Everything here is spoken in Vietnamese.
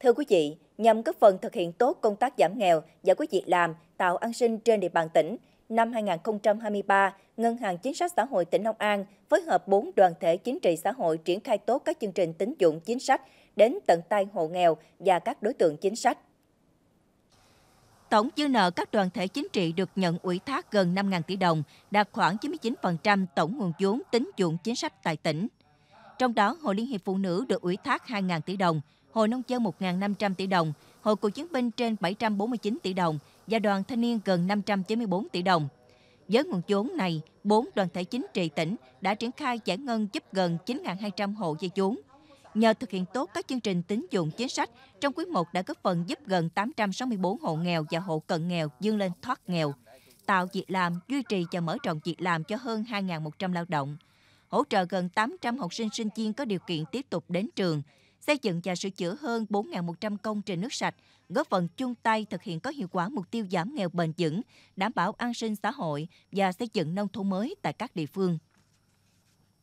Thưa quý vị, nhằm góp phần thực hiện tốt công tác giảm nghèo, giải quyết việc làm, tạo an sinh trên địa bàn tỉnh, năm 2023, Ngân hàng Chính sách Xã hội tỉnh Long An phối hợp 4 đoàn thể chính trị xã hội triển khai tốt các chương trình tín dụng chính sách đến tận tay hộ nghèo và các đối tượng chính sách. Tổng dư nợ các đoàn thể chính trị được nhận ủy thác gần 5.000 tỷ đồng, đạt khoảng 99% tổng nguồn vốn tín dụng chính sách tại tỉnh. Trong đó, Hội Liên hiệp Phụ nữ được ủy thác 2.000 tỷ đồng, Hội Nông dân 1.500 tỷ đồng, Hội Cựu chiến binh trên 749 tỷ đồng và Đoàn Thanh niên gần 594 tỷ đồng. Với nguồn vốn này, 4 đoàn thể chính trị tỉnh đã triển khai giải ngân giúp gần 9.200 hộ dây chốn. Nhờ thực hiện tốt các chương trình tín dụng chính sách, trong quý 1 đã góp phần giúp gần 864 hộ nghèo và hộ cận nghèo dương lên thoát nghèo, tạo việc làm, duy trì và mở rộng việc làm cho hơn 2.100 lao động, hỗ trợ gần 800 học sinh sinh viên có điều kiện tiếp tục đến trường, xây dựng và sửa chữa hơn 4.100 công trình nước sạch, góp phần chung tay thực hiện có hiệu quả mục tiêu giảm nghèo bền vững, đảm bảo an sinh xã hội và xây dựng nông thôn mới tại các địa phương.